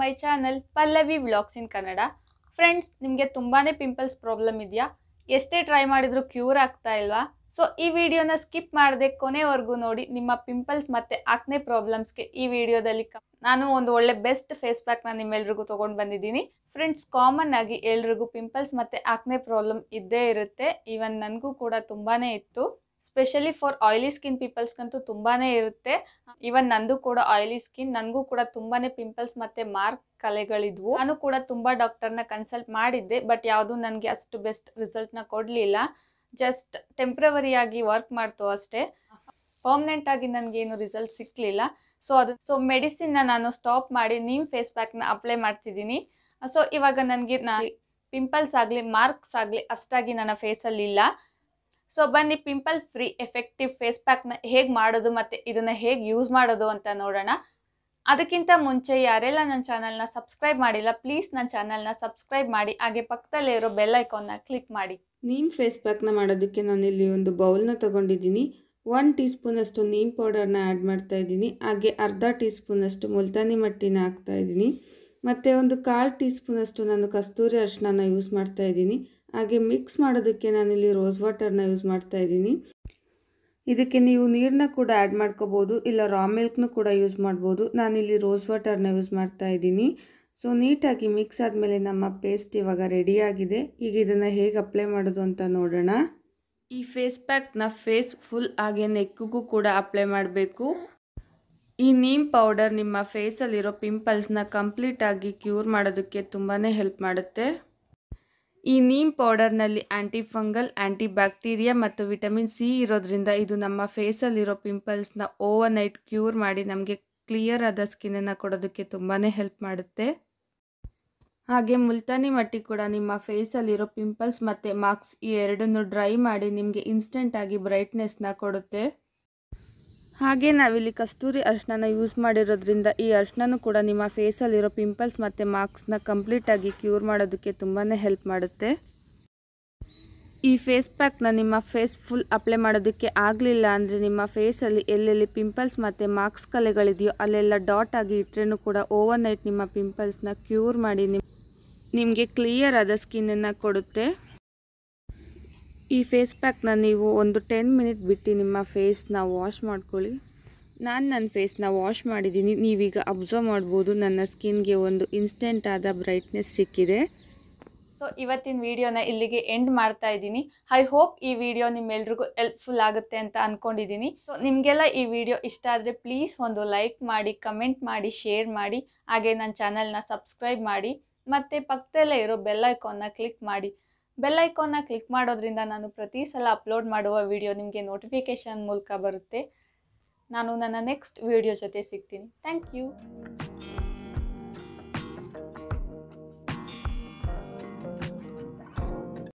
my channel Pallavi vlogs in Kannada friends ನಿಮಗೆ ತುಂಬಾ pimples problem ಇದೆಯಾ ಎಷ್ಟೇ ಟ್ರೈ ಮಾಡಿದರೂ ಕ್ಯೂರ್ ಆಗ್ತಾ ಇಲ್ವಾ ಸೊ ಈ ವಿಡಿಯೋನ ಸ್ಕಿಪ್ ಮಾಡದೆ ಕೊನೆವರೆಗೂ ನೋಡಿ ನಿಮ್ಮ ಪಿಂಪಲ್ಸ್ ಮತ್ತೆ ಆಕ್ನೆ ಪ್ರಾಬ್ಲಮ್ಸ್ಗೆ ಈ ವಿಡಿಯೋದಲ್ಲಿ ನಾನು ಒಂದು ಒಳ್ಳೆ ಬೆಸ್ಟ್ ಫೇಸ್ ಪ್ಯಾಕ್ನ ನಿಮ್ಮೆಲ್ರಿಗೂ ತೊಗೊಂಡು ಬಂದಿದ್ದೀನಿ ಫ್ರೆಂಡ್ಸ್ ಕಾಮನ್ ಆಗಿ ಎಲ್ರಿಗೂ ಪಿಂಪಲ್ಸ್ ಮತ್ತು ಆಕ್ನೆ ಪ್ರಾಬ್ಲಮ್ ಇದ್ದೇ ಇರುತ್ತೆ ಈವನ್ ನನಗೂ ಕೂಡ ತುಂಬಾ ಇತ್ತು ಸ್ಪೆಷಲಿ ಫಾರ್ ಆಯಿಲಿ ಸ್ಕಿನ್ ಪೀಪಲ್ಸ್ಗಂತೂ ತುಂಬಾ ಇರುತ್ತೆ ಇವನ್ ನಂದು ಕೂಡ ಆಯಿಲಿ ಸ್ಕಿನ್ ನನಗೂ ಕೂಡ ತುಂಬಾ ಪಿಂಪಲ್ಸ್ ಮತ್ತೆ ಮಾರ್ಕ್ ಕಲೆಗಳಿದ್ವು ನಾನು ಕೂಡ ತುಂಬ ಡಾಕ್ಟರ್ನ ಕನ್ಸಲ್ಟ್ ಮಾಡಿದ್ದೆ ಬಟ್ ಯಾವುದೂ ನನಗೆ ಅಷ್ಟು ಬೆಸ್ಟ್ ರಿಸಲ್ಟ್ನ ಕೊಡಲಿಲ್ಲ ಜಸ್ಟ್ ಟೆಂಪ್ರವರಿಯಾಗಿ ವರ್ಕ್ ಮಾಡ್ತು ಅಷ್ಟೇ ಪರ್ಮನೆಂಟ್ ಆಗಿ ಏನು ರಿಸಲ್ಟ್ ಸಿಕ್ಕಲಿಲ್ಲ ಸೊ ಅದು ಸೊ ಮೆಡಿಸಿನ್ನ ನಾನು ಸ್ಟಾಪ್ ಮಾಡಿ ನಿಮ್ ಫೇಸ್ ಪ್ಯಾಕ್ನ ಅಪ್ಲೈ ಮಾಡ್ತಿದ್ದೀನಿ ಸೊ ಇವಾಗ ನನಗೆ ನಾ ಪಿಂಪಲ್ಸ್ ಆಗಲಿ ಮಾರ್ಕ್ಸ್ ಆಗಲಿ ಅಷ್ಟಾಗಿ ನನ್ನ ಫೇಸಲ್ಲಿ ಇಲ್ಲ ಸೊ ಬನ್ನಿ ಪಿಂಪಲ್ ಫ್ರೀ ಎಫೆಕ್ಟಿವ್ ಫೇಸ್ ಪ್ಯಾಕ್ನ ಹೇಗೆ ಮಾಡೋದು ಮತ್ತು ಇದನ್ನು ಹೇಗೆ ಯೂಸ್ ಮಾಡೋದು ಅಂತ ನೋಡೋಣ ಅದಕ್ಕಿಂತ ಮುಂಚೆ ಯಾರೆಲ್ಲ ನನ್ನ ಚಾನಲ್ನ ಸಬ್ಸ್ಕ್ರೈಬ್ ಮಾಡಿಲ್ಲ ಪ್ಲೀಸ್ ನನ್ನ ಚಾನಲ್ನ ಸಬ್ಸ್ಕ್ರೈಬ್ ಮಾಡಿ ಹಾಗೆ ಪಕ್ಕದಲ್ಲೇ ಇರೋ ಬೆಲ್ ಐಕಾನ್ನ ಕ್ಲಿಕ್ ಮಾಡಿ ನೀಮ್ ಫೇಸ್ ಪ್ಯಾಕ್ನ ಮಾಡೋದಕ್ಕೆ ನಾನಿಲ್ಲಿ ಒಂದು ಬೌಲ್ನ ತೊಗೊಂಡಿದ್ದೀನಿ ಒನ್ ಟೀ ಸ್ಪೂನಷ್ಟು ನೀಮ್ ಪೌಡರ್ನ ಆ್ಯಡ್ ಮಾಡ್ತಾ ಇದ್ದೀನಿ ಹಾಗೆ ಅರ್ಧ ಟೀ ಸ್ಪೂನಷ್ಟು ಮುಲ್ತಾನಿ ಮಟ್ಟಿನ ಹಾಕ್ತಾ ಇದ್ದೀನಿ ಮತ್ತು ಒಂದು ಕಾಲು ಟೀ ಸ್ಪೂನಷ್ಟು ನಾನು ಕಸ್ತೂರಿ ಅರ್ಶನ ಯೂಸ್ ಮಾಡ್ತಾ ಇದ್ದೀನಿ ಹಾಗೆ ಮಿಕ್ಸ್ ಮಾಡೋದಕ್ಕೆ ನಾನಿಲ್ಲಿ ರೋಸ್ ವಾಟರ್ನ ಯೂಸ್ ಮಾಡ್ತಾ ಇದ್ದೀನಿ ಇದಕ್ಕೆ ನೀವು ನೀರನ್ನ ಕೂಡ ಆ್ಯಡ್ ಮಾಡ್ಕೋಬೋದು ಇಲ್ಲ ರಾ ಮಿಲ್ಕ್ನೂ ಕೂಡ ಯೂಸ್ ಮಾಡ್ಬೋದು ನಾನಿಲ್ಲಿ ರೋಸ್ ವಾಟರ್ನ ಯೂಸ್ ಮಾಡ್ತಾ ಇದ್ದೀನಿ ಸೊ ನೀಟಾಗಿ ಮಿಕ್ಸ್ ಆದಮೇಲೆ ನಮ್ಮ ಪೇಸ್ಟ್ ಇವಾಗ ರೆಡಿಯಾಗಿದೆ ಈಗ ಇದನ್ನು ಹೇಗೆ ಅಪ್ಲೈ ಮಾಡೋದು ಅಂತ ನೋಡೋಣ ಈ ಫೇಸ್ ಪ್ಯಾಕ್ನ ಫೇಸ್ ಫುಲ್ ಹಾಗೆ ನೆಕ್ಕಿಗೂ ಕೂಡ ಅಪ್ಲೈ ಮಾಡಬೇಕು ಈ ನೀಮ್ ಪೌಡರ್ ನಿಮ್ಮ ಫೇಸಲ್ಲಿರೋ ಪಿಂಪಲ್ಸ್ನ ಕಂಪ್ಲೀಟಾಗಿ ಕ್ಯೂರ್ ಮಾಡೋದಕ್ಕೆ ತುಂಬಾ ಹೆಲ್ಪ್ ಮಾಡುತ್ತೆ ಈ ನೀಮ್ ಪೌಡರ್ನಲ್ಲಿ ಆ್ಯಂಟಿ ಫಂಗಲ್ ಆ್ಯಂಟಿ ಬ್ಯಾಕ್ಟೀರಿಯಾ ಮತ್ತು ವಿಟಮಿನ್ ಸಿ ಇರೋದ್ರಿಂದ ಇದು ನಮ್ಮ ಫೇಸಲ್ಲಿರೋ ಪಿಂಪಲ್ಸ್ನ ಓವರ್ ನೈಟ್ ಕ್ಯೂರ್ ಮಾಡಿ ನಮಗೆ ಕ್ಲಿಯರ್ ಆದ ಸ್ಕಿನ್ನನ್ನು ಕೊಡೋದಕ್ಕೆ ತುಂಬಾ ಹೆಲ್ಪ್ ಮಾಡುತ್ತೆ ಹಾಗೆ ಮುಲ್ತಾನಿ ಮಟ್ಟಿ ಕೂಡ ನಿಮ್ಮ ಫೇಸಲ್ಲಿರೋ ಪಿಂಪಲ್ಸ್ ಮತ್ತು ಮಾರ್ಕ್ಸ್ ಈ ಎರಡನ್ನು ಡ್ರೈ ಮಾಡಿ ನಿಮಗೆ ಇನ್ಸ್ಟೆಂಟಾಗಿ ಬ್ರೈಟ್ನೆಸ್ನ ಕೊಡುತ್ತೆ ಹಾಗೆ ನಾವಿಲ್ಲಿ ಕಸ್ತೂರಿ ಅರ್ಶನ ಯೂಸ್ ಮಾಡಿರೋದ್ರಿಂದ ಈ ಅರ್ಶನೂ ಕೂಡ ನಿಮ್ಮ ಫೇಸಲ್ಲಿರೋ ಪಿಂಪಲ್ಸ್ ಮತ್ತು ಮಾರ್ಕ್ಸ್ನ ಕಂಪ್ಲೀಟಾಗಿ ಕ್ಯೂರ್ ಮಾಡೋದಕ್ಕೆ ತುಂಬಾ ಹೆಲ್ಪ್ ಮಾಡುತ್ತೆ ಈ ಫೇಸ್ ಪ್ಯಾಕ್ನ ನಿಮ್ಮ ಫೇಸ್ ಫುಲ್ ಅಪ್ಲೈ ಮಾಡೋದಕ್ಕೆ ಆಗಲಿಲ್ಲ ಅಂದರೆ ನಿಮ್ಮ ಫೇಸಲ್ಲಿ ಎಲ್ಲೆಲ್ಲಿ ಪಿಂಪಲ್ಸ್ ಮತ್ತು ಮಾರ್ಕ್ಸ್ ಕಲೆಗಳಿದೆಯೋ ಅಲ್ಲೆಲ್ಲ ಡಾಟ್ ಆಗಿ ಇಟ್ಟರೆ ಕೂಡ ಓವರ್ ನೈಟ್ ನಿಮ್ಮ ಪಿಂಪಲ್ಸ್ನ ಕ್ಯೂರ್ ಮಾಡಿ ನಿಮಗೆ ಕ್ಲಿಯರ್ ಆದ ಸ್ಕಿನ್ನನ್ನು ಕೊಡುತ್ತೆ ಈ ಫೇಸ್ ಪ್ಯಾಕ್ನ ನೀವು ಒಂದು ಟೆನ್ ಮಿನಿಟ್ ಬಿಟ್ಟು ನಿಮ್ಮ ಫೇಸ್ನ ವಾಶ್ ಮಾಡ್ಕೊಳ್ಳಿ ನಾನು ನನ್ನ ಫೇಸ್ನ ವಾಶ್ ಮಾಡಿದ್ದೀನಿ ನೀವೀಗ ಅಬ್ಸರ್ವ್ ಮಾಡ್ಬೋದು ನನ್ನ ಸ್ಕಿನ್ಗೆ ಒಂದು ಇನ್ಸ್ಟೆಂಟ್ ಆದ ಬ್ರೈಟ್ನೆಸ್ ಸಿಕ್ಕಿದೆ ಸೊ ಇವತ್ತಿನ ವಿಡಿಯೋನ ಇಲ್ಲಿಗೆ ಎಂಡ್ ಮಾಡ್ತಾ ಇದ್ದೀನಿ ಐ ಹೋಪ್ ಈ ವಿಡಿಯೋ ನಿಮ್ಮೆಲ್ರಿಗೂ ಹೆಲ್ಪ್ಫುಲ್ ಆಗುತ್ತೆ ಅಂತ ಅಂದ್ಕೊಂಡಿದ್ದೀನಿ ಸೊ ನಿಮಗೆಲ್ಲ ಈ ವಿಡಿಯೋ ಇಷ್ಟ ಆದರೆ ಪ್ಲೀಸ್ ಒಂದು ಲೈಕ್ ಮಾಡಿ ಕಮೆಂಟ್ ಮಾಡಿ ಶೇರ್ ಮಾಡಿ ಹಾಗೆ ನನ್ನ ಚಾನಲ್ನ ಸಬ್ಸ್ಕ್ರೈಬ್ ಮಾಡಿ ಮತ್ತು ಪಕ್ಕದಲ್ಲೇ ಇರೋ ಬೆಲ್ ಕ್ಲಿಕ್ ಮಾಡಿ ಬೆಲ್ ಐಕಾನ್ನ ಕ್ಲಿಕ್ ಮಾಡೋದ್ರಿಂದ ನಾನು ಪ್ರತಿ ಸಲ ಅಪ್ಲೋಡ್ ಮಾಡುವ ವಿಡಿಯೋ ನಿಮಗೆ ನೋಟಿಫಿಕೇಶನ್ ಮೂಲಕ ಬರುತ್ತೆ ನಾನು ನನ್ನ ನೆಕ್ಸ್ಟ್ ವಿಡಿಯೋ ಜೊತೆ ಸಿಗ್ತೀನಿ ಥ್ಯಾಂಕ್ ಯು